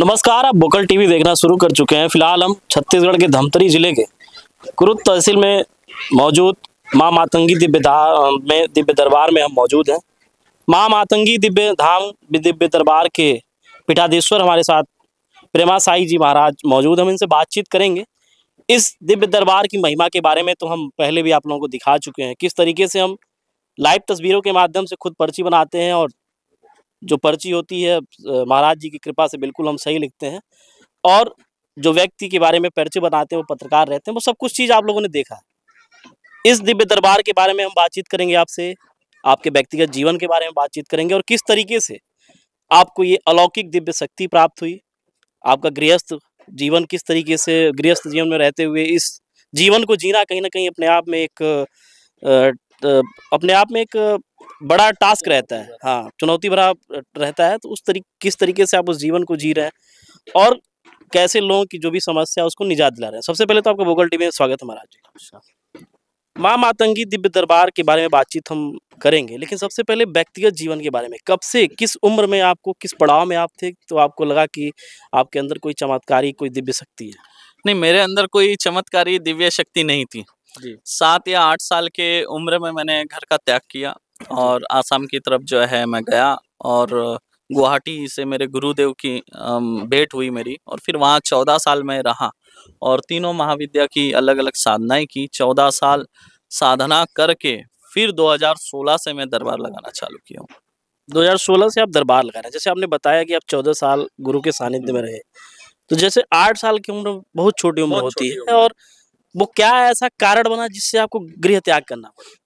नमस्कार आप बोकल टीवी देखना शुरू कर चुके हैं फिलहाल हम छत्तीसगढ़ के धमतरी जिले के कुरुद तहसील में मौजूद माँ मातंगी दिव्य धाम में दिव्य दरबार में हम मौजूद हैं माँ मातंगी दिव्य धाम दिव्य दरबार के पीठाधीश्वर हमारे साथ प्रेमा साई जी महाराज मौजूद हम इनसे बातचीत करेंगे इस दिव्य दरबार की महिमा के बारे में तो हम पहले भी आप लोगों को दिखा चुके हैं किस तरीके से हम लाइव तस्वीरों के माध्यम से खुद पर्ची बनाते हैं और जो पर्ची होती है महाराज जी की कृपा से बिल्कुल हम सही लिखते हैं और जो व्यक्ति के बारे में पर्ची बनाते हैं वो पत्रकार रहते हैं वो सब कुछ चीज़ आप लोगों ने देखा इस दिव्य दरबार के बारे में हम बातचीत करेंगे आपसे आपके व्यक्तिगत जीवन के बारे में बातचीत करेंगे और किस तरीके से आपको ये अलौकिक दिव्य शक्ति प्राप्त हुई आपका गृहस्थ जीवन किस तरीके से गृहस्थ जीवन में रहते हुए इस जीवन को जीना कहीं ना कहीं अपने आप में एक अपने आप में एक बड़ा टास्क रहता है हाँ चुनौती भरा रहता है तो उस तरी किस तरीके से आप उस जीवन को जी रहे हैं और कैसे लोगों की जो भी समस्या है उसको निजात दिला रहे हैं सबसे पहले तो आपका भूगल टीवी में स्वागत है महाराज जी अच्छा। माँ मातंगी दिव्य दरबार के बारे में बातचीत हम करेंगे लेकिन सबसे पहले व्यक्तिगत जीवन के बारे में कब से किस उम्र में आपको किस पड़ाव में आप थे तो आपको लगा कि आपके अंदर कोई चमत्कारी कोई दिव्य शक्ति है नहीं मेरे अंदर कोई चमत्कारी दिव्य शक्ति नहीं थी सात या आठ साल के उम्र में मैंने घर का त्याग किया और आसाम की तरफ जो है मैं गया और गुवाहाटी से मेरे गुरुदेव की भेंट हुई मेरी और फिर वहाँ चौदह साल मैं रहा और तीनों महाविद्या की अलग अलग साधनाएं की चौदह साल साधना करके फिर 2016 से मैं दरबार लगाना चालू किया हूँ 2016 से आप दरबार लगा रहे हैं जैसे आपने बताया कि आप चौदह साल गुरु के सानिध्य में रहे तो जैसे आठ साल की उम्र बहुत छोटी उम्र होती है और वो क्या ऐसा कारण बना जिससे आपको गृह त्याग करना पड़ा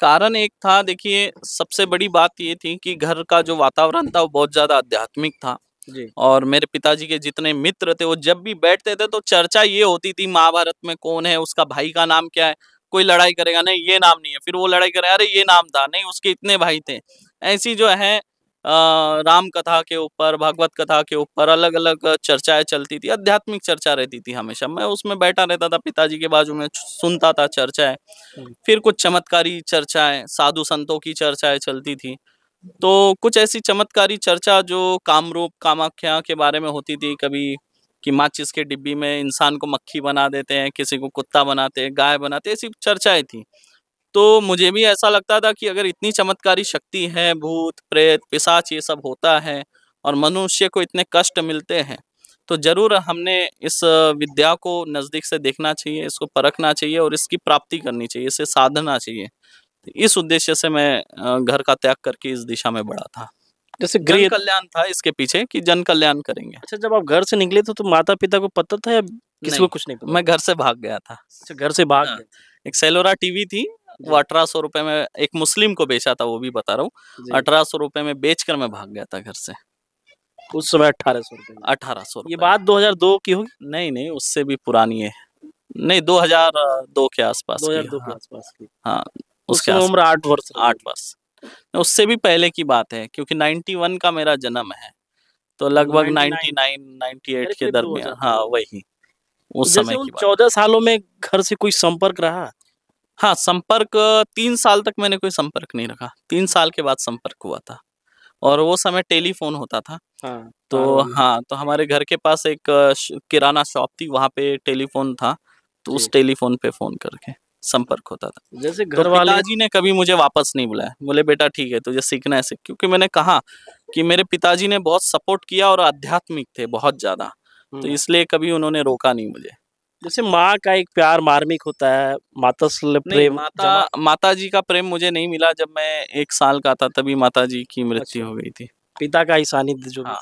कारण एक था देखिए सबसे बड़ी बात ये थी कि घर का जो वातावरण था वो बहुत ज़्यादा आध्यात्मिक था जी। और मेरे पिताजी के जितने मित्र थे वो जब भी बैठते थे तो चर्चा ये होती थी महाभारत में कौन है उसका भाई का नाम क्या है कोई लड़ाई करेगा नहीं ये नाम नहीं है फिर वो लड़ाई करेगा अरे ये नाम था नहीं उसके इतने भाई थे ऐसी जो है राम कथा के ऊपर भागवत कथा के ऊपर अलग अलग चर्चाएं चलती थी आध्यात्मिक चर्चा रहती थी हमेशा मैं उसमें बैठा रहता था पिताजी के बाजू में सुनता था चर्चाएं हम्म। फिर कुछ चमत्कारी चर्चाएं साधु संतों की चर्चाएं चलती थी तो कुछ ऐसी चमत्कारी चर्चा जो कामरूप कामाख्या के बारे में होती थी कभी कि माचिस के डिब्बी में इंसान को मक्खी बना देते हैं किसी को कुत्ता बनाते हैं गाय बनाते ऐसी चर्चाएं थी तो मुझे भी ऐसा लगता था कि अगर इतनी चमत्कारी शक्ति है भूत प्रेत पिशाच ये सब होता है और मनुष्य को इतने कष्ट मिलते हैं तो ज़रूर हमने इस विद्या को नज़दीक से देखना चाहिए इसको परखना चाहिए और इसकी प्राप्ति करनी चाहिए इसे साधना चाहिए तो इस उद्देश्य से मैं घर का त्याग करके इस दिशा में बढ़ा था जैसे गृह कल्याण था इसके पीछे कि जन कल्याण करेंगे अच्छा जब आप घर से निकले थे तो माता पिता को पता था या किसी को कुछ नहीं पता मैं घर से भाग गया था अच्छा घर से भाग हाँ, एक सेलोरा टीवी थी वो अठारह सौ रुपए में एक मुस्लिम को बेचा था वो भी बता रहा हूँ अठारह सौ रुपए में बेच कर मैं भाग गया था घर से उस समय अठारह सौ अठारह सौ ये बात 2002 की होगी नहीं नहीं उससे भी पुरानी है नहीं 2002 के आसपास 2002 के हाँ। आसपास की हाँ उसके उम्र आठ वर्ष आठ वर्ष उससे भी पहले की बात है क्योंकि 91 का मेरा जन्म है तो लगभग 99 98 के दरमियान हाँ वही उस समय चौदह सालों में घर से कोई संपर्क रहा हाँ संपर्क तीन साल तक मैंने कोई संपर्क नहीं रखा तीन साल के बाद संपर्क हुआ था और वो समय टेलीफोन होता था हाँ, तो हाँ तो हमारे घर के पास एक किराना शॉप थी वहाँ पे टेलीफोन था तो उस टेलीफोन पे फोन करके संपर्क होता था जैसे तो घर तो पिताजी ने कभी मुझे वापस नहीं बुलाया बोले बेटा ठीक है तुझे सीखना है सीख क्योंकि मैंने कहा कि मेरे पिताजी ने बहुत सपोर्ट किया और आध्यात्मिक थे बहुत ज्यादा तो हम्म। इसलिए कभी उन्होंने रोका नहीं मुझे जैसे माँ का एक प्यार मार्मिक होता है माता से प्रेम माता माता जी का प्रेम मुझे नहीं मिला जब मैं एक साल का था तभी माता जी की मृत्यु अच्छा। हो गई थी पिता का ही सानिध्य जो हाँ,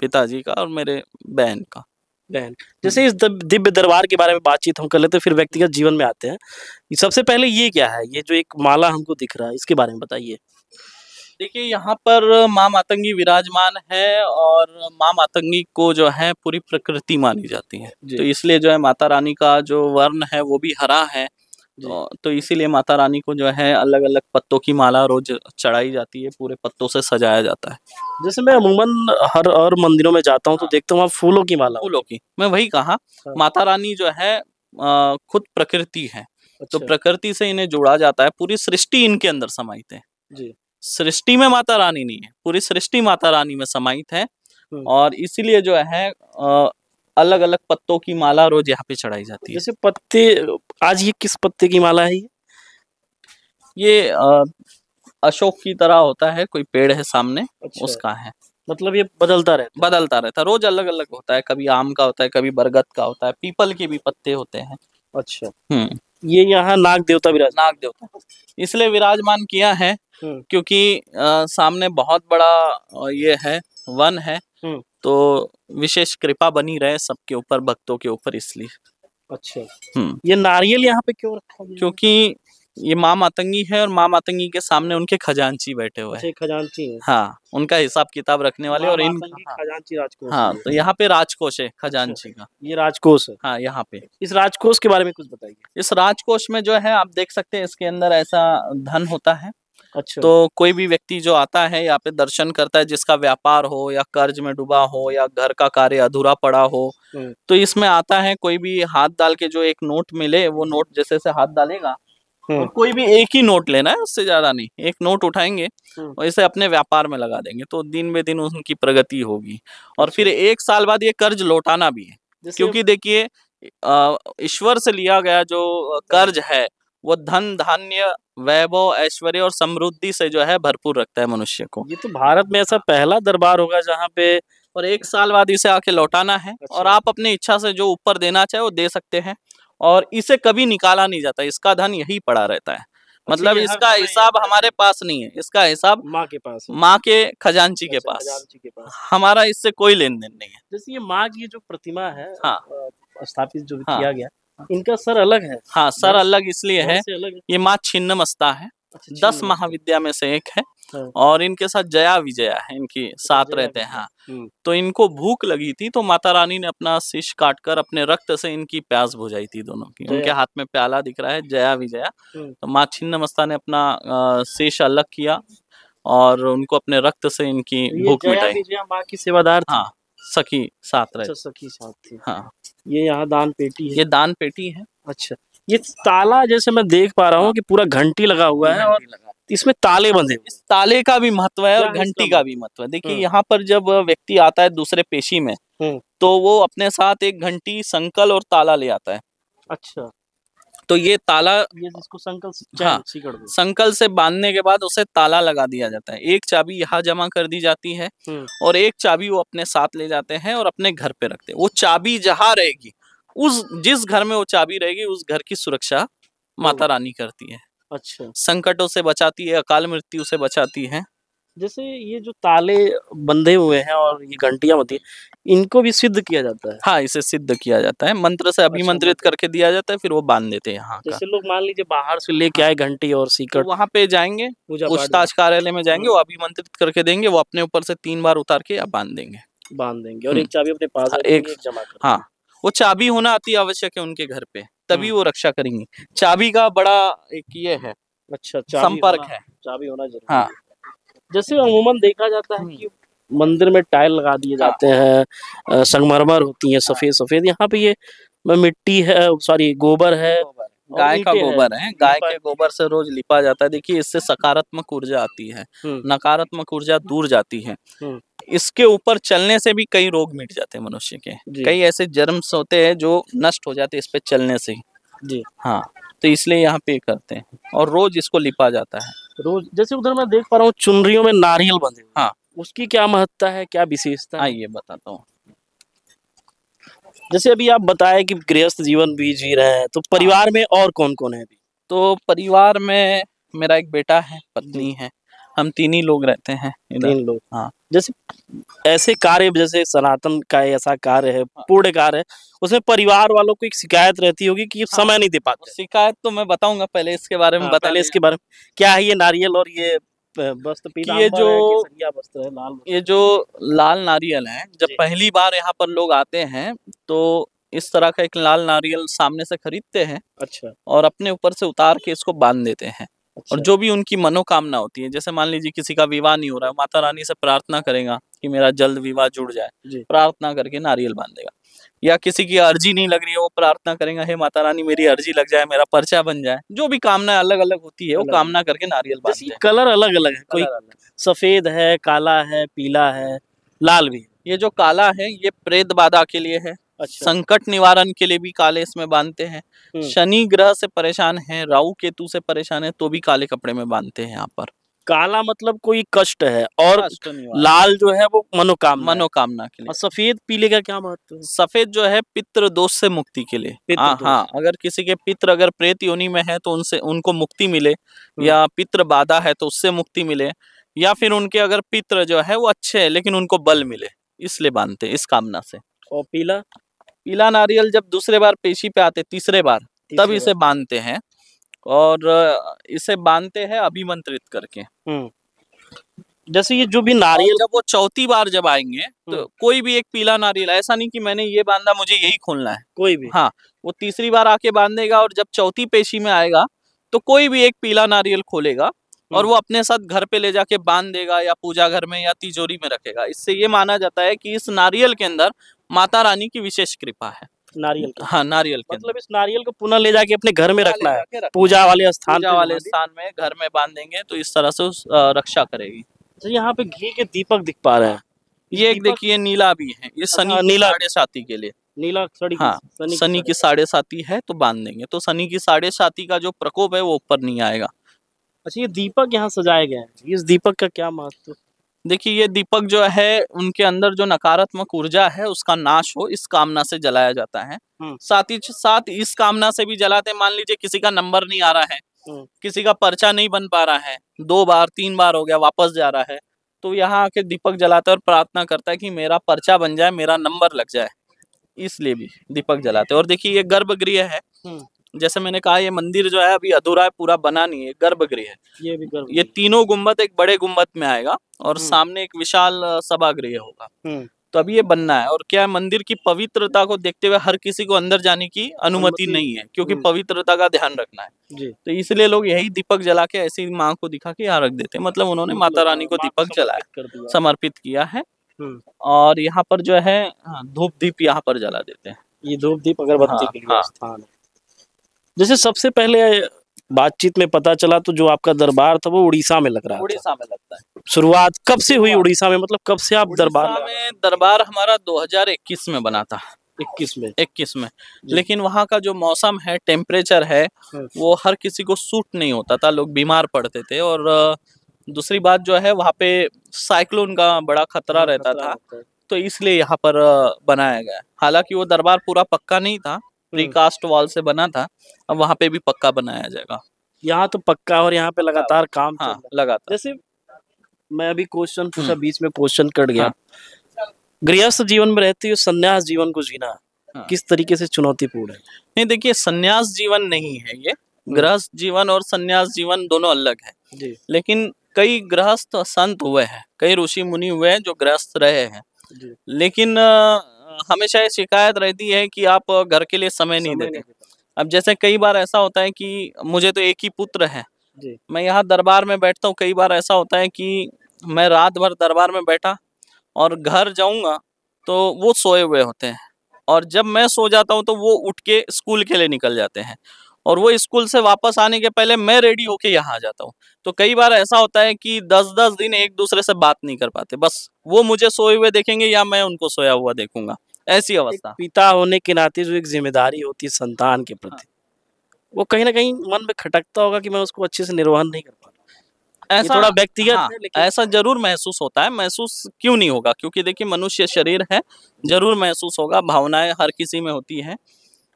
पिताजी का और मेरे बहन का बहन जैसे इस दिव्य दरबार के बारे में बातचीत हम कर लेते हैं फिर व्यक्तिगत जीवन में आते हैं सबसे पहले ये क्या है ये जो एक माला हमको दिख रहा है इसके बारे में बताइए देखिए यहाँ पर माँ मातंगी विराजमान है और माँ मातंगी को जो है पूरी प्रकृति मानी जाती है तो इसलिए जो है माता रानी का जो वर्ण है वो भी हरा है तो, तो इसीलिए माता रानी को जो है अलग अलग पत्तों की माला रोज चढ़ाई जाती है पूरे पत्तों से सजाया जाता है जैसे मैं अमूमन हर और मंदिरों में जाता हूँ तो हाँ। देखता हूँ फूलों की माला फूलों की मैं वही कहा हाँ। माता रानी जो है खुद प्रकृति है तो अच्छा। तो प्रकृति से इन्हें जोड़ा जाता है पूरी सृष्टि इनके अंदर समाहित है जी सृष्टि में माता रानी नहीं है पूरी सृष्टि माता रानी में समाहित है हम्म। और इसीलिए जो है अलग अलग पत्तों की माला रोज यहाँ पे चढ़ाई जाती है जैसे पत्ते आज ये किस पत्ते की माला है ये ये अशोक की तरह होता है कोई पेड़ है सामने अच्छा। उसका है मतलब ये बदलता रहता है बदलता रहता है रोज अलग अलग होता है कभी आम का होता है कभी बरगद का होता है पीपल के भी पत्ते होते हैं अच्छा हम्म ये यहाँ नाग देवता विराज नाग देवता इसलिए विराजमान किया है हम्म। क्योंकि आ, सामने बहुत बड़ा ये है वन है हम्म। तो विशेष कृपा बनी रहे सबके ऊपर भक्तों के ऊपर इसलिए अच्छा हम्म। ये नारियल यहाँ पे क्यों रखा है क्योंकि ये माँ मातंगी है और माँ मातंगी के सामने उनके खजांची बैठे हुए हैं अच्छा, खजांची है। हाँ उनका हिसाब किताब रखने वाले और इन हाँ। खजांची राजकोष हाँ तो यहाँ पे राजकोष है खजांची अच्छा, का ये राजकोष है हाँ यहाँ पे इस राजकोष के बारे में कुछ बताइए इस राजकोष में जो है आप देख सकते हैं इसके अंदर ऐसा धन होता है अच्छा। तो कोई भी व्यक्ति जो आता है यहाँ पे दर्शन करता है जिसका व्यापार हो या कर्ज में डूबा हो या घर का कार्य अधूरा पड़ा हो हम्म। तो इसमें आता है कोई भी हाथ डाल के जो एक नोट मिले वो नोट जैसे से हाथ डालेगा तो कोई भी एक ही नोट लेना है उससे ज्यादा नहीं एक नोट उठाएंगे हम्म। और इसे अपने व्यापार में लगा देंगे तो दिन बे दिन उनकी प्रगति होगी और फिर अच्छा। एक साल बाद ये कर्ज लौटाना भी है क्योंकि देखिए ईश्वर से लिया गया जो कर्ज है वो धन धान्य वैभव ऐश्वर्य और समृद्धि से जो है भरपूर रखता है मनुष्य को ये तो भारत में ऐसा पहला दरबार होगा जहाँ पे और एक साल बाद इसे आके लौटाना है अच्छा। और आप अपनी इच्छा से जो ऊपर देना चाहे वो दे सकते हैं और इसे कभी निकाला नहीं जाता इसका धन यही पड़ा रहता है अच्छा, मतलब इसका हिसाब हमारे पास नहीं है इसका हिसाब माँ के पास माँ के खजांची के अच्छा, पास के पास हमारा इससे कोई लेन देन नहीं है जैसे ये माँ की जो प्रतिमा है हाँ स्थापित जो हाँ। किया गया अच्छा। इनका सर अलग है हाँ सर अलग इसलिए है ये माँ छिन्नमस्ता है अच्छा, दस महाविद्या में से एक है हाँ। और इनके साथ जया विजया है इनकी साथ रहते हैं हाँ। हम्म। तो इनको भूख लगी थी तो माता रानी ने अपना शीश काट कर अपने रक्त से इनकी प्यास बुझाई थी दोनों की उनके हाथ में प्याला दिख रहा है जया विजया हम्म। तो माँ छिन्नमस्ता ने अपना शीश अलग किया और उनको अपने रक्त से इनकी भूख मिटाई माँ की सेवादार हाँ सखी साथ रहे अच्छा, सखी साथ थी हाँ ये यहाँ दान पेटी है ये दान पेटी है अच्छा ये ताला जैसे मैं देख पा रहा हूँ कि पूरा घंटी लगा हुआ है और इसमें ताले बंधे इस ताले का भी महत्व है और घंटी का भी महत्व है देखिए हम्म। यहाँ पर जब व्यक्ति आता है दूसरे पेशी में हम्म। तो वो अपने साथ एक घंटी संकल और ताला ले आता है अच्छा तो ये ताला ये जिसको संकल से हाँ संकल से बांधने के बाद उसे ताला लगा दिया जाता है एक चाबी यहाँ जमा कर दी जाती है हम्म। और एक चाबी वो अपने साथ ले जाते हैं और अपने घर पे रखते हैं वो चाबी जहाँ रहेगी उस जिस घर में वो चाबी रहेगी उस घर की सुरक्षा माता हम्म। रानी करती है अच्छा संकटों से बचाती है अकाल मृत्यु से बचाती है जैसे ये जो ताले बंधे हुए हैं और ये घंटिया होती है इनको भी सिद्ध किया जाता है हाँ इसे सिद्ध किया जाता है मंत्र से अच्छा, अभिमंत्रित अच्छा, करके दिया जाता है फिर वो बांध देते हैं यहाँ जैसे लोग मान लीजिए बाहर से लेके आए घंटी और सीकर तो वहाँ पे जाएंगे पूछताछ कार्यालय में जाएंगे हाँ। वो अभिमंत्रित करके देंगे वो अपने ऊपर से तीन बार उतार के या बांध देंगे बांध देंगे और एक हम्म। चाबी अपने पास हाँ, एक जमा हाँ वो चाबी होना अति आवश्यक है उनके घर पे तभी हम्म। वो रक्षा करेंगे चाबी का बड़ा एक ये है अच्छा संपर्क है चाबी होना जरूरी हाँ जैसे अमूमन देखा जाता है हम्म। कि मंदिर में टाइल लगा दिए हाँ। जाते हैं संगमरमर होती है सफेद सफेद यहाँ पे ये मिट्टी है सॉरी गोबर है गाय का गोबर है गाय के गोबर से रोज लिपा जाता है देखिए इससे सकारात्मक ऊर्जा आती है हम्म। नकारात्मक ऊर्जा दूर जाती है हम्म। इसके ऊपर चलने से भी कई रोग मिट जाते हैं मनुष्य के कई ऐसे जर्म्स होते हैं जो नष्ट हो जाते हैं इस पे चलने से जी हाँ तो इसलिए यहाँ पे करते हैं और रोज इसको लिपा जाता है रोज जैसे उधर मैं देख पा रहा हूँ चुनरियों में नारियल बंधे हाँ उसकी क्या महत्ता है क्या विशेषता आइए बताता हूँ जैसे अभी आप बताए कि गृहस्थ जीवन भी जी रहे हैं तो परिवार में और कौन कौन है अभी तो परिवार में मेरा एक बेटा है पत्नी है हम तीन ही लोग रहते हैं तीन लोग हाँ जैसे ऐसे कार्य जैसे सनातन का ऐसा कार्य है हाँ। पूर्ण कार्य है उसमें परिवार वालों को एक शिकायत रहती होगी कि हाँ, समय नहीं दे पाते शिकायत तो मैं बताऊंगा पहले इसके बारे में हाँ, बता इसके बारे में क्या है ये नारियल और ये वस्त्र पीला ये जो वस्त्र है लाल ये जो लाल नारियल है जब पहली बार यहाँ पर लोग आते हैं तो इस तरह का एक लाल नारियल सामने से खरीदते हैं अच्छा और अपने ऊपर से उतार के इसको बांध देते हैं अच्छा। और जो भी उनकी मनोकामना होती है जैसे मान लीजिए किसी का विवाह नहीं हो रहा है माता रानी से प्रार्थना करेगा कि मेरा जल्द विवाह जुड़ जाए प्रार्थना करके नारियल बांधेगा या किसी की अर्जी नहीं लग रही है वो प्रार्थना करेंगे हे माता रानी मेरी अर्जी लग जाए मेरा पर्चा बन जाए जो भी कामना अलग अलग होती है वो कामना करके नारियल बांधते हैं कलर अलग अलग है कोई सफेद है काला है पीला है लाल भी ये जो काला है ये प्रेत बाधा के लिए है अच्छा। संकट निवारण के लिए भी काले इसमें बांधते हैं हम्म। शनि ग्रह से परेशान है राहु केतु से परेशान है तो भी काले कपड़े में बांधते हैं यहाँ पर काला मतलब कोई कष्ट है और लाल जो है वो मनोकामना मनोकामना के लिए और सफेद पीले का क्या महत्व है सफेद जो है पितृ दोष से मुक्ति के लिए हाँ हाँ अगर किसी के पितृ अगर प्रेत योनि में है तो उनसे उनको मुक्ति मिले हम्म। या पितृ बाधा है तो उससे मुक्ति मिले या फिर उनके अगर पितृ जो है वो अच्छे है लेकिन उनको बल मिले इसलिए बांधते इस कामना से और पीला पीला नारियल जब दूसरे बार पेशी पे आते तीसरे बार तब इसे बांधते हैं और इसे बांधते हैं अभिमंत्रित करके जैसे ये जो भी नारियल जब वो चौथी बार जब आएंगे तो कोई भी एक पीला नारियल ऐसा नहीं कि मैंने ये बांधा मुझे यही खोलना है कोई भी हाँ वो तीसरी बार आके बांधेगा और जब चौथी पेशी में आएगा तो कोई भी एक पीला नारियल खोलेगा और वो अपने साथ घर पे ले जाके बांध देगा या पूजा घर में या तिजोरी में रखेगा इससे ये माना जाता है कि इस नारियल के अंदर माता रानी की विशेष कृपा है नारियल के हाँ नारियल के मतलब इस नारियल को पुनः ले जाके अपने घर में रखना है पूजा वाले स्थान पूजा वाले स्थान में घर में बांध देंगे तो इस तरह से रक्षा करेगी तो यहाँ पे घी के दीपक दिख पा रहे हैं ये एक देखिए नीला भी है ये सनी अच्छा, नीला साढ़े साथी के लिए नीला सड़ी हाँ शनि की साढ़े साथी है तो बांध देंगे तो शनि की साढ़े साथी का जो प्रकोप है वो ऊपर नहीं आएगा अच्छा ये दीपक यहाँ सजाए गए हैं इस दीपक का क्या महत्व देखिए ये दीपक जो है उनके अंदर जो नकारात्मक ऊर्जा है उसका नाश हो इस कामना से जलाया जाता है साथ ही साथ इस कामना से भी जलाते मान लीजिए किसी का नंबर नहीं आ रहा है किसी का पर्चा नहीं बन पा रहा है दो बार तीन बार हो गया वापस जा रहा है तो यहाँ आके दीपक जलाता है और प्रार्थना करता है कि मेरा पर्चा बन जाए मेरा नंबर लग जाए इसलिए भी दीपक जलाते और देखिए ये गर्भगृह है जैसे मैंने कहा ये मंदिर जो है अभी अधूरा है पूरा बना नहीं है गर्भगृह है ये भी गर्भ ये तीनों गुम्बद एक बड़े गुम्बद में आएगा और हम्म। सामने एक विशाल सभागृह होगा हम्म। तो अभी ये बनना है और क्या है मंदिर की पवित्रता को देखते हुए हर किसी को अंदर जाने की अनुमति नहीं है क्योंकि हम्म। पवित्रता का ध्यान रखना है तो इसलिए लोग यही दीपक जला के ऐसी माँ को दिखा के यहाँ रख देते हैं मतलब उन्होंने मतलब माता रानी को दीपक जलाया समर्पित किया है और यहाँ पर जो है हाँ, धूप दीप यहाँ पर जला देते हैं ये धूप दीप अगरबत्ती हाँ, के लिए हाँ। स्थान है जैसे सबसे पहले बातचीत में पता चला तो जो आपका दरबार था वो उड़ीसा में लग रहा है उड़ीसा में लगता है शुरुआत कब से हुई उड़ीसा में मतलब कब से आप दरबार में दरबार हमारा 2021 में बना था इक्कीस में इक्कीस में लेकिन वहाँ का जो मौसम है टेम्परेचर है हाँ। वो हर किसी को सूट नहीं होता था लोग बीमार पड़ते थे और दूसरी बात जो है वहाँ पे साइक्लोन का बड़ा खतरा रहता था तो इसलिए यहाँ पर बनाया गया हालांकि वो दरबार पूरा पक्का नहीं था प्रीकास्ट हम्म। वॉल से बना था अब वहाँ पे भी पक्का बनाया जाएगा यहाँ तो पक्का और यहाँ पे लगातार हाँ, काम हाँ, लगातार जैसे मैं अभी क्वेश्चन पूछा हम्म। बीच में क्वेश्चन कट गया हाँ। गृहस्थ जीवन में रहते हुए संन्यास जीवन को जीना हाँ। किस तरीके से चुनौतीपूर्ण है नहीं देखिए संन्यास जीवन नहीं है ये हम्म। गृहस्थ जीवन और संन्यास जीवन दोनों अलग है जी। लेकिन कई गृहस्थ संत हुए हैं कई ऋषि मुनि हुए हैं जो गृहस्थ रहे हैं लेकिन आ, हमेशा ये शिकायत रहती है कि आप घर के लिए समय नहीं देते अब जैसे कई बार ऐसा होता है कि मुझे तो एक ही पुत्र है मैं यहाँ दरबार में बैठता हूँ कई बार ऐसा होता है कि मैं रात भर दरबार में बैठा और घर जाऊँगा तो वो सोए हुए होते हैं और जब मैं सो जाता हूँ तो वो उठ के स्कूल के लिए निकल जाते हैं और वो स्कूल से वापस आने के पहले मैं रेडी होके यहाँ आ जाता हूँ तो कई बार ऐसा होता है कि दस दस दिन एक दूसरे से बात नहीं कर पाते बस वो मुझे सोए हुए देखेंगे या मैं उनको सोया हुआ देखूंगा ऐसी अवस्था पिता होने के नाते जो एक जिम्मेदारी होती है संतान के प्रति हाँ। वो कहीं ना कहीं मन में खटकता होगा कि मैं उसको अच्छे से निर्वहन नहीं कर पा ऐसा थोड़ा व्यक्तिगत हाँ, ऐसा जरूर महसूस होता है महसूस क्यों नहीं होगा क्योंकि देखिए मनुष्य शरीर है जरूर महसूस होगा भावनाएं हर किसी में होती हैं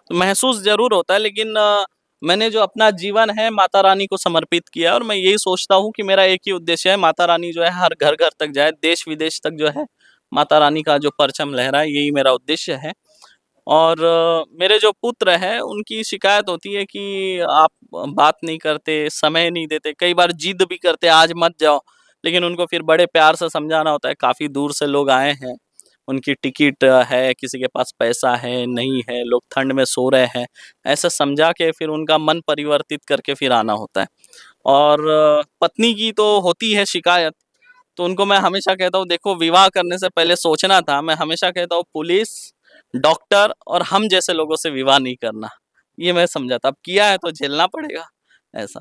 तो महसूस जरूर होता है लेकिन आ, मैंने जो अपना जीवन है माता रानी को समर्पित किया और मैं यही सोचता हूँ कि मेरा एक ही उद्देश्य है माता रानी जो है हर घर घर तक जाए देश विदेश तक जो है माता रानी का जो परचम है यही मेरा उद्देश्य है और मेरे जो पुत्र हैं उनकी शिकायत होती है कि आप बात नहीं करते समय नहीं देते कई बार जिद भी करते आज मत जाओ लेकिन उनको फिर बड़े प्यार से समझाना होता है काफ़ी दूर से लोग आए हैं उनकी टिकट है किसी के पास पैसा है नहीं है लोग ठंड में सो रहे हैं ऐसा समझा के फिर उनका मन परिवर्तित करके फिर आना होता है और पत्नी की तो होती है शिकायत तो उनको मैं हमेशा कहता हूँ देखो विवाह करने से पहले सोचना था मैं हमेशा कहता हूँ पुलिस डॉक्टर और हम जैसे लोगों से विवाह नहीं करना ये मैं समझाता अब किया है तो झेलना पड़ेगा ऐसा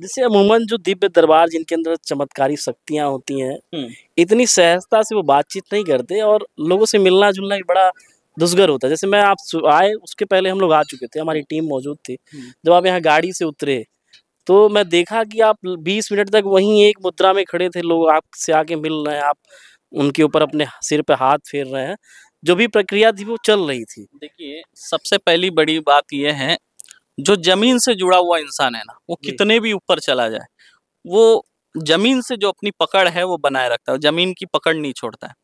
जैसे अमूमन जो दिव्य दरबार जिनके अंदर चमत्कारी शक्तियां होती हैं हम्म। इतनी सहजता से वो बातचीत नहीं करते और लोगों से मिलना जुलना एक बड़ा दुष्गर होता है जैसे मैं आप आए उसके पहले हम लोग आ चुके थे हमारी टीम मौजूद थी हम्म। जब आप यहाँ गाड़ी से उतरे तो मैं देखा कि आप 20 मिनट तक वहीं एक मुद्रा में खड़े थे लोग आपसे आके मिल रहे हैं आप उनके ऊपर अपने सिर पे हाथ फेर रहे हैं जो भी प्रक्रिया थी वो चल रही थी देखिए सबसे पहली बड़ी बात यह है जो जमीन से जुड़ा हुआ इंसान है ना वो कितने भी ऊपर चला जाए वो जमीन से जो अपनी पकड़ है वो बनाए रखता है जमीन की पकड़ नहीं छोड़ता है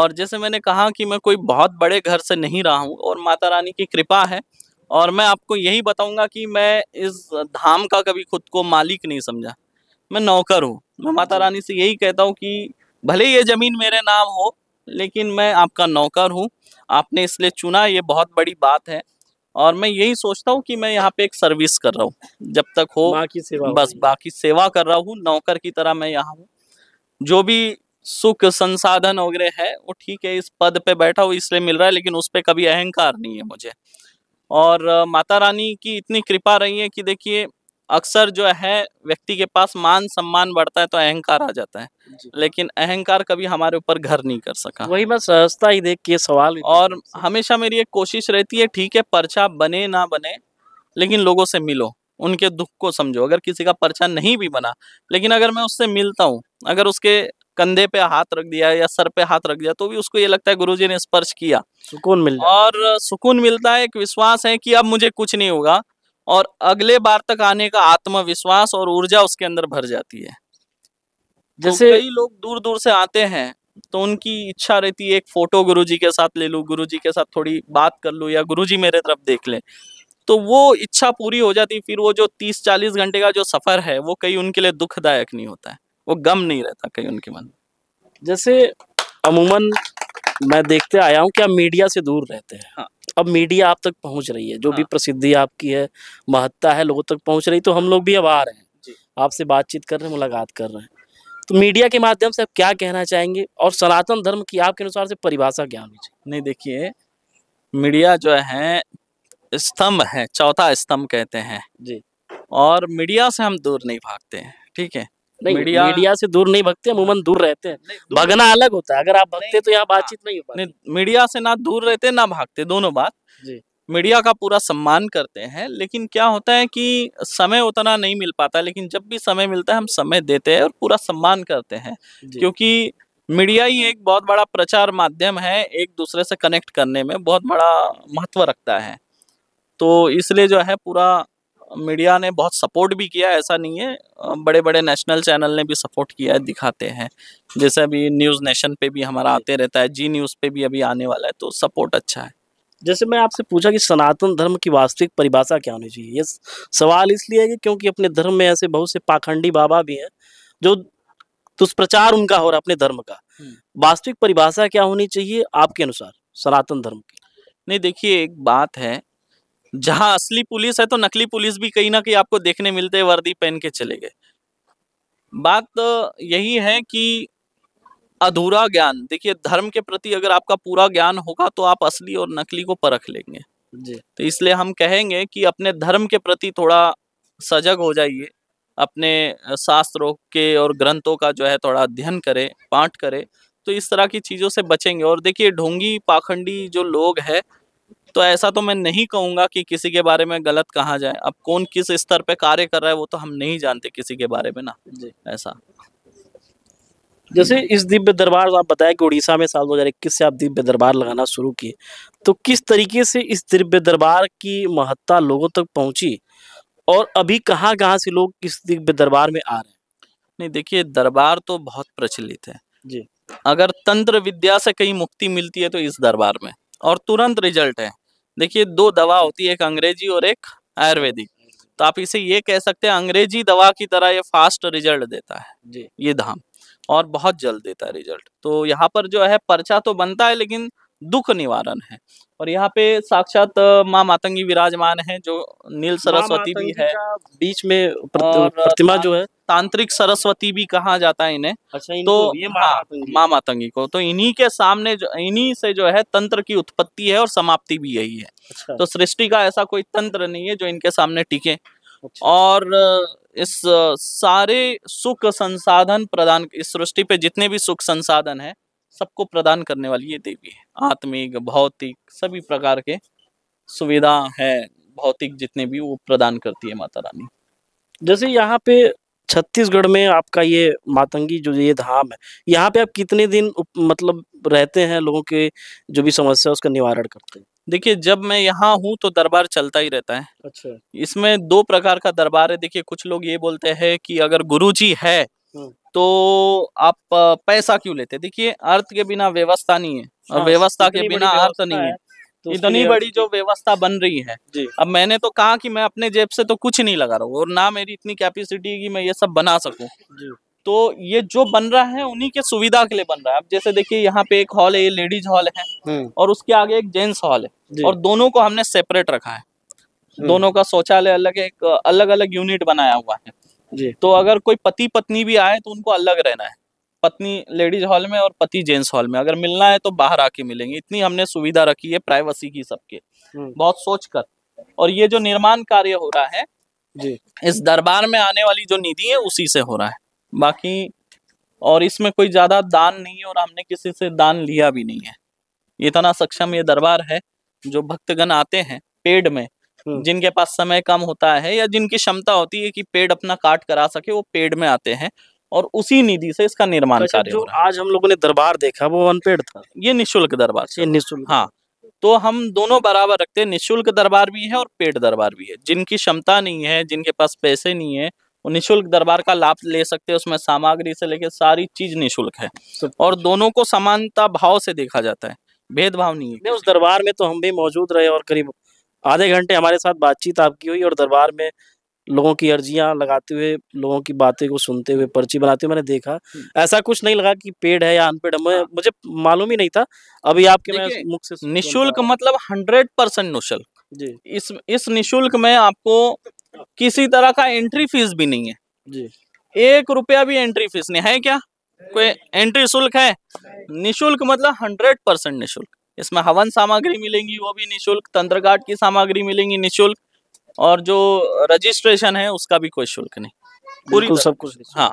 और जैसे मैंने कहा कि मैं कोई बहुत बड़े घर से नहीं रहा हूँ और माता रानी की कृपा है और मैं आपको यही बताऊंगा कि मैं इस धाम का कभी खुद को मालिक नहीं समझा मैं नौकर हूँ मैं माता रानी से यही कहता हूँ कि भले ये ज़मीन मेरे नाम हो लेकिन मैं आपका नौकर हूँ आपने इसलिए चुना ये बहुत बड़ी बात है और मैं यही सोचता हूँ कि मैं यहाँ पे एक सर्विस कर रहा हूँ जब तक हो बाकी सेवा बस बाकी सेवा कर रहा हूँ नौकर की तरह मैं यहाँ हूँ जो भी सुख संसाधन वगैरह है वो ठीक है इस पद पे बैठा हुआ इसलिए मिल रहा है लेकिन उस पर कभी अहंकार नहीं है मुझे और माता रानी की इतनी कृपा रही है कि देखिए अक्सर जो है व्यक्ति के पास मान सम्मान बढ़ता है तो अहंकार आ जाता है लेकिन अहंकार कभी हमारे ऊपर घर नहीं कर सका वही मैं सहजता ही देख के सवाल और हमेशा मेरी एक कोशिश रहती है ठीक है पर्चा बने ना बने लेकिन लोगों से मिलो उनके दुख को समझो अगर किसी का पर्चा नहीं भी बना लेकिन अगर मैं उससे मिलता हूँ अगर उसके कंधे पे हाथ रख दिया या सर पे हाथ रख दिया तो भी उसको ये लगता है गुरुजी ने स्पर्श किया सुकून मिलता और सुकून मिलता है एक विश्वास है कि अब मुझे कुछ नहीं होगा और अगले बार तक आने का आत्मविश्वास और ऊर्जा उसके अंदर भर जाती है तो जैसे तो कई लोग दूर दूर से आते हैं तो उनकी इच्छा रहती है एक फोटो गुरुजी के साथ ले लू गुरुजी के साथ थोड़ी बात कर लूँ या गुरुजी मेरे तरफ देख ले तो वो इच्छा पूरी हो जाती फिर वो जो तीस चालीस घंटे का जो सफ़र है वो कई उनके लिए दुखदायक नहीं होता है वो गम नहीं रहता कहीं उनके मन जैसे अमूमन मैं देखते आया हूँ कि आप मीडिया से दूर रहते हैं हाँ। अब मीडिया आप तक पहुँच रही है जो हाँ। भी प्रसिद्धि आपकी है महत्ता है लोगों तक पहुँच रही तो हम लोग भी अब आ रहे हैं आपसे बातचीत कर रहे हैं मुलाकात कर रहे हैं तो मीडिया के माध्यम से आप क्या कहना चाहेंगे और सनातन धर्म की आपके अनुसार से परिभाषा क्या होनी चाहिए नहीं देखिए मीडिया जो है स्तंभ है चौथा स्तंभ कहते हैं जी और मीडिया से हम दूर नहीं भागते हैं ठीक है नहीं मीडिया मीडिया से दूर नहीं भगते अमूमन दूर रहते हैं भगना अलग होता है अगर आप भगते तो यहाँ बातचीत हाँ, नहीं हो पाती मीडिया से ना दूर रहते ना भागते दोनों बात मीडिया का पूरा सम्मान करते हैं लेकिन क्या होता है कि समय उतना नहीं मिल पाता लेकिन जब भी समय मिलता है हम समय देते हैं और पूरा सम्मान करते हैं क्योंकि मीडिया ही एक बहुत बड़ा प्रचार माध्यम है एक दूसरे से कनेक्ट करने में बहुत बड़ा महत्व रखता है तो इसलिए जो है पूरा मीडिया ने बहुत सपोर्ट भी किया ऐसा नहीं है बड़े बड़े नेशनल चैनल ने भी सपोर्ट किया है दिखाते हैं जैसे अभी न्यूज़ नेशन पे भी हमारा आते रहता है जी न्यूज़ पे भी अभी आने वाला है तो सपोर्ट अच्छा है जैसे मैं आपसे पूछा कि सनातन धर्म की वास्तविक परिभाषा क्या होनी चाहिए ये सवाल इसलिए है कि क्योंकि अपने धर्म में ऐसे बहुत से पाखंडी बाबा भी हैं जो दुष्प्रचार उनका हो रहा है अपने धर्म का हम्म। वास्तविक परिभाषा क्या होनी चाहिए आपके अनुसार सनातन धर्म की नहीं देखिए एक बात है जहां असली पुलिस है तो नकली पुलिस भी कहीं ना कहीं आपको देखने मिलते वर्दी पहन के चले गए बात तो यही है कि अधूरा ज्ञान देखिए धर्म के प्रति अगर आपका पूरा ज्ञान होगा तो आप असली और नकली को परख लेंगे जी तो इसलिए हम कहेंगे कि अपने धर्म के प्रति थोड़ा सजग हो जाइए अपने शास्त्रों के और ग्रंथों का जो है थोड़ा अध्ययन करें पाठ करें तो इस तरह की चीज़ों से बचेंगे और देखिए ढोंगी पाखंडी जो लोग हैं तो ऐसा तो मैं नहीं कहूँगा कि किसी के बारे में गलत कहा जाए अब कौन किस स्तर पे कार्य कर रहा है वो तो हम नहीं जानते किसी के बारे में ना जी ऐसा जैसे इस दिव्य दरबार आप बताया कि उड़ीसा में साल 2021 से आप दिव्य दरबार लगाना शुरू किए तो किस तरीके से इस दिव्य दरबार की महत्ता लोगों तक पहुंची और अभी कहाँ कहाँ से लोग इस दिव्य दरबार में आ रहे हैं नहीं देखिए दरबार तो बहुत प्रचलित है जी अगर तंत्र विद्या से कहीं मुक्ति मिलती है तो इस दरबार में और तुरंत रिजल्ट है देखिए दो दवा होती है एक अंग्रेजी और एक आयुर्वेदिक तो आप इसे ये कह सकते हैं अंग्रेजी दवा की तरह ये फास्ट रिजल्ट देता है जी ये धाम और बहुत जल्द देता है रिजल्ट तो यहाँ पर जो है पर्चा तो बनता है लेकिन दुख निवारण है और यहाँ पे साक्षात माँ मातंगी विराजमान है जो नील सरस्वती भी है बीच में प्रतिमा जो है तांत्रिक सरस्वती भी कहा जाता है इन्हें अच्छा तो ये हाँ, माँ मातंगी को तो इन्हीं के सामने इन्हीं से जो है तंत्र की उत्पत्ति है और समाप्ति भी यही है अच्छा। तो सृष्टि का ऐसा कोई तंत्र नहीं है जो इनके सामने टिके अच्छा। और इस सारे सुख संसाधन प्रदान इस सृष्टि पे जितने भी सुख संसाधन है सबको प्रदान करने वाली ये देवी है आत्मिक भौतिक सभी प्रकार के सुविधा है भौतिक जितने भी वो प्रदान करती है माता रानी जैसे यहाँ पे छत्तीसगढ़ में आपका ये मातंगी जो ये धाम है यहाँ पे आप कितने दिन उप, मतलब रहते हैं लोगों के जो भी समस्या उसका निवारण करते हैं देखिए जब मैं यहाँ हूँ तो दरबार चलता ही रहता है अच्छा इसमें दो प्रकार का दरबार है देखिए कुछ लोग ये बोलते हैं कि अगर गुरु जी है तो आप पैसा क्यों लेते देखिए अर्थ के बिना व्यवस्था नहीं है और हाँ, व्यवस्था के बिना अर्थ नहीं है तो इतनी बड़ी जो व्यवस्था बन रही है अब मैंने तो कहा कि मैं अपने जेब से तो कुछ नहीं लगा रहा हूँ और ना मेरी इतनी कैपेसिटी है कि मैं ये सब बना सकू तो ये जो बन रहा है उन्हीं के सुविधा के लिए बन रहा है अब जैसे देखिए यहाँ पे एक हॉल है ये लेडीज हॉल है हम्म। और उसके आगे एक जेंट्स हॉल है और दोनों को हमने सेपरेट रखा है हम्म। दोनों का शौचालय अलग एक अलग अलग यूनिट बनाया हुआ है तो अगर कोई पति पत्नी भी आए तो उनको अलग रहना है पत्नी लेडीज हॉल में और पति जेंट्स हॉल में अगर मिलना है तो बाहर आके मिलेंगे इतनी हमने सुविधा रखी है प्राइवेसी की सबके हम्म। बहुत सोच कर और ये जो निर्माण कार्य हो रहा है जी इस दरबार में आने वाली जो निधि है उसी से हो रहा है बाकी और इसमें कोई ज्यादा दान नहीं है और हमने किसी से दान लिया भी नहीं है इतना सक्षम ये दरबार है जो भक्तगण आते हैं पेड में हम्म। जिनके पास समय कम होता है या जिनकी क्षमता होती है कि पेड़ अपना काट करा सके वो पेड़ में आते हैं और उसी निधि से इसका निर्माण अच्छा, कार्य जो आज हम लोगों ने दरबार देखा वो अनपेड था ये निःशुल्क दरबार ये निःशुल्क हाँ तो हम दोनों बराबर रखते हैं निःशुल्क दरबार भी है और पेड दरबार भी है जिनकी क्षमता नहीं है जिनके पास पैसे नहीं है वो निःशुल्क दरबार का लाभ ले सकते हैं उसमें सामग्री से लेकर सारी चीज निःशुल्क है और दोनों को समानता भाव से देखा जाता है भेदभाव नहीं है उस दरबार में तो हम भी मौजूद रहे और करीब आधे घंटे हमारे साथ बातचीत आपकी हुई और दरबार में लोगों की अर्जियां लगाते हुए लोगों की बातें को सुनते हुए पर्ची बनाते हुए मैंने देखा हम्म। ऐसा कुछ नहीं लगा कि पेड़ है या अनपेड है हाँ। मुझे मालूम ही नहीं था अभी आपके मुख से निःशुल्क मतलब हंड्रेड परसेंट निःशुल्क जी इस इस निःशुल्क में आपको किसी तरह का एंट्री फीस भी नहीं है जी एक रुपया भी एंट्री फीस नहीं है क्या कोई एंट्री शुल्क है निःशुल्क मतलब हंड्रेड परसेंट निःशुल्क इसमें हवन सामग्री मिलेंगी वो भी निःशुल्क तंत्रगाट की सामग्री मिलेंगी निःशुल्क और जो रजिस्ट्रेशन है उसका भी कोई शुल्क नहीं पूरी सब कुछ हाँ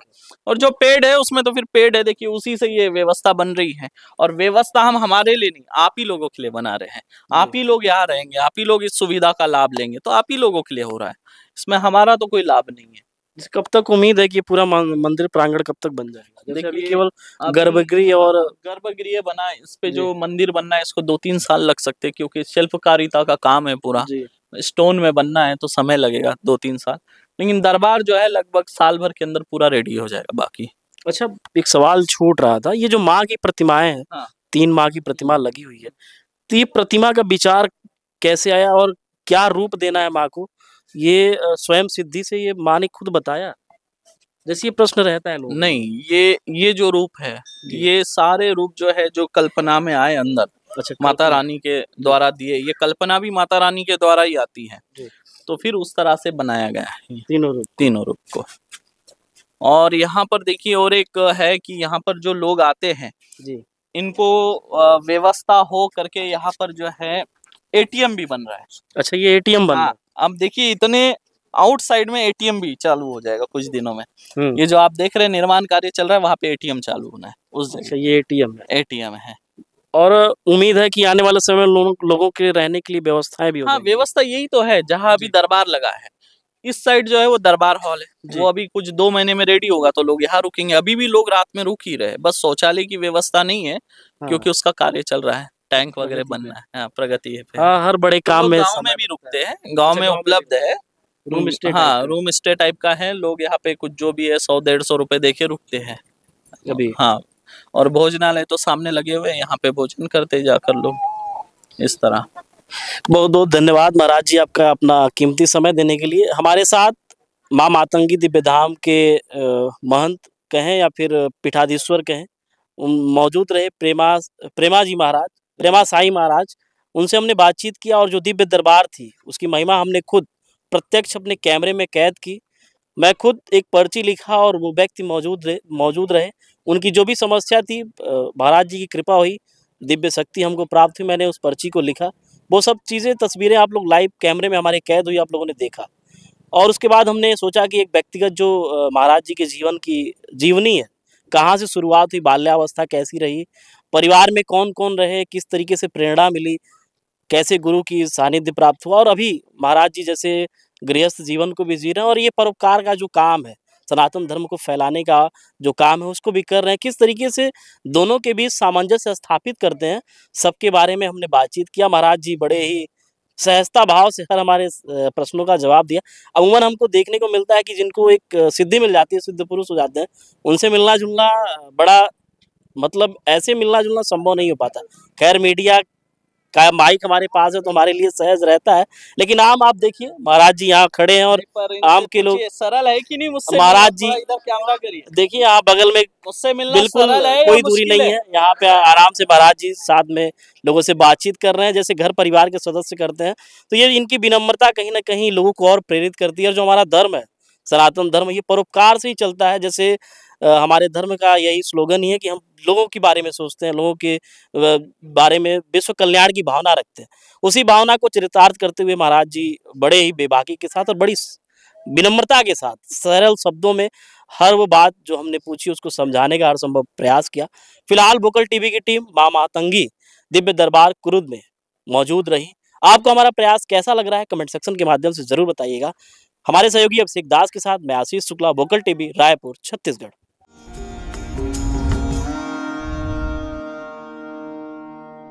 और जो पेड है उसमें तो फिर पेड है देखिए उसी से ये व्यवस्था बन रही है और व्यवस्था हम हमारे लिए नहीं आप ही लोगों के लिए बना रहे हैं आप ही लोग यहाँ रहेंगे आप ही लोग इस सुविधा का लाभ लेंगे तो आप ही लोगों के लिए हो रहा है इसमें हमारा तो कोई लाभ नहीं है कब तक उम्मीद है कि पूरा मंदिर प्रांगण कब तक बन जाएगा केवल गर्भगृह हाँ, और गर्भगृह बना इस पे जो मंदिर बनना है इसको दो तीन साल लग सकते हैं क्योंकि शिल्पकारिता का काम है पूरा स्टोन में बनना है तो समय लगेगा दो तीन साल लेकिन दरबार जो है लगभग साल भर के अंदर पूरा रेडी हो जाएगा बाकी अच्छा एक सवाल छूट रहा था ये जो माँ की प्रतिमाएं हैं हाँ। तीन माँ की प्रतिमा लगी हुई है तो ये प्रतिमा का विचार कैसे आया और क्या रूप देना है माँ को ये स्वयं सिद्धि से ये माँ ने खुद बताया जैसे ये प्रश्न रहता है लोग नहीं ये ये जो रूप है ये सारे रूप जो है जो कल्पना में आए अंदर अच्छा, माता रानी के द्वारा दिए ये कल्पना भी माता रानी के द्वारा ही आती है तो फिर उस तरह से बनाया गया है तीनों रूप तीनों रूप को और यहाँ पर देखिए और एक है कि यहाँ पर जो लोग आते हैं जी इनको व्यवस्था हो करके यहाँ पर जो है एटीएम भी बन रहा है अच्छा ये एटीएम बन हाँ, रहा है अब देखिए इतने आउटसाइड में एटीएम भी चालू हो जाएगा कुछ दिनों में हम्म। ये जो आप देख रहे हैं निर्माण कार्य चल रहा है वहाँ पे एटीएम चालू होना है उस जगह अच्छा, ये एटीएम है एटीएम है और उम्मीद है कि आने वाले समय लो, लोगों के रहने के लिए व्यवस्थाएं भी हाँ व्यवस्था यही तो है जहाँ अभी दरबार लगा है इस साइड जो है वो दरबार हॉल है वो अभी कुछ दो महीने में रेडी होगा तो लोग यहाँ रुकेंगे अभी भी लोग रात में रुक ही रहे बस शौचालय की व्यवस्था नहीं है हाँ। क्योंकि उसका कार्य चल रहा है टैंक वगैरह बनना है हाँ, प्रगति है हाँ हर बड़े तो काम तो में गाँव में भी रुकते हैं अच्छा, गाँव में उपलब्ध है रूम स्टे हाँ रूम स्टे टाइप का है लोग यहाँ पे कुछ जो भी है सौ डेढ़ सौ रूपये दे रुकते हैं अभी हाँ और भोजनालय तो सामने लगे हुए यहाँ पे भोजन करते जाकर लोग इस तरह बहुत बहुत धन्यवाद महाराज जी आपका अपना कीमती समय देने के लिए हमारे साथ माँ मातंगी दिव्य धाम के महंत कहें या फिर पीठाधीश्वर कहें मौजूद रहे प्रेमा प्रेमा जी महाराज प्रेमा साई महाराज उनसे हमने बातचीत किया और जो दिव्य दरबार थी उसकी महिमा हमने खुद प्रत्यक्ष अपने कैमरे में कैद की मैं खुद एक पर्ची लिखा और वो व्यक्ति मौजूद रहे मौजूद रहे उनकी जो भी समस्या थी महाराज जी की कृपा हुई दिव्य शक्ति हमको प्राप्त हुई मैंने उस पर्ची को लिखा वो सब चीज़ें तस्वीरें आप लोग लाइव कैमरे में हमारे कैद हुई आप लोगों ने देखा और उसके बाद हमने सोचा कि एक व्यक्तिगत जो महाराज जी के जीवन की जीवनी है कहाँ से शुरुआत हुई बाल्यावस्था कैसी रही परिवार में कौन कौन रहे किस तरीके से प्रेरणा मिली कैसे गुरु की सानिध्य प्राप्त हुआ और अभी महाराज जी जैसे गृहस्थ जीवन को भी जी रहे हैं और ये परोपकार का जो काम है सनातन धर्म को फैलाने का जो काम है उसको भी कर रहे हैं किस तरीके से दोनों के बीच सामंजस्य स्थापित करते हैं सबके बारे में हमने बातचीत किया महाराज जी बड़े ही सहजता भाव से हर हमारे प्रश्नों का जवाब दिया अमूमन हमको देखने को मिलता है कि जिनको एक सिद्धि मिल जाती है सिद्ध पुरुष हो जाते हैं उनसे मिलना जुलना बड़ा मतलब ऐसे मिलना जुलना संभव नहीं हो पाता खैर मीडिया माइक हमारे पास है तो हमारे लिए सहज रहता है लेकिन आम आप देखिए महाराज जी यहाँ खड़े हैं और आम के लोग सरल है कि नहीं मुझसे महाराज जी देखिए यहाँ बगल में मुझसे मिलना बिल्कुल सरल है कोई दूरी नहीं है, है। यहाँ पे आराम से महाराज जी साथ में लोगों से बातचीत कर रहे हैं जैसे घर परिवार के सदस्य करते हैं तो ये इनकी विनम्रता कहीं ना कहीं लोगों को और प्रेरित करती है और जो हमारा धर्म है सनातन धर्म ये परोपकार से ही चलता है जैसे हमारे धर्म का यही स्लोगन ही है कि हम लोगों के बारे में सोचते हैं लोगों के बारे में विश्व कल्याण की भावना रखते हैं उसी भावना को चरितार्थ करते हुए महाराज जी बड़े ही बेबाकी के साथ और बड़ी विनम्रता के साथ सरल शब्दों में हर वो बात जो हमने पूछी उसको समझाने का हर संभव प्रयास किया फिलहाल बोकल टीवी की टीम माँ मातंगी दिव्य दरबार कुरुद में मौजूद रही आपको हमारा प्रयास कैसा लग रहा है कमेंट सेक्शन के माध्यम से जरूर बताइएगा हमारे सहयोगी अभिषेक दास के साथ मैं आशीष शुक्ला बोकल टीवी रायपुर छत्तीसगढ़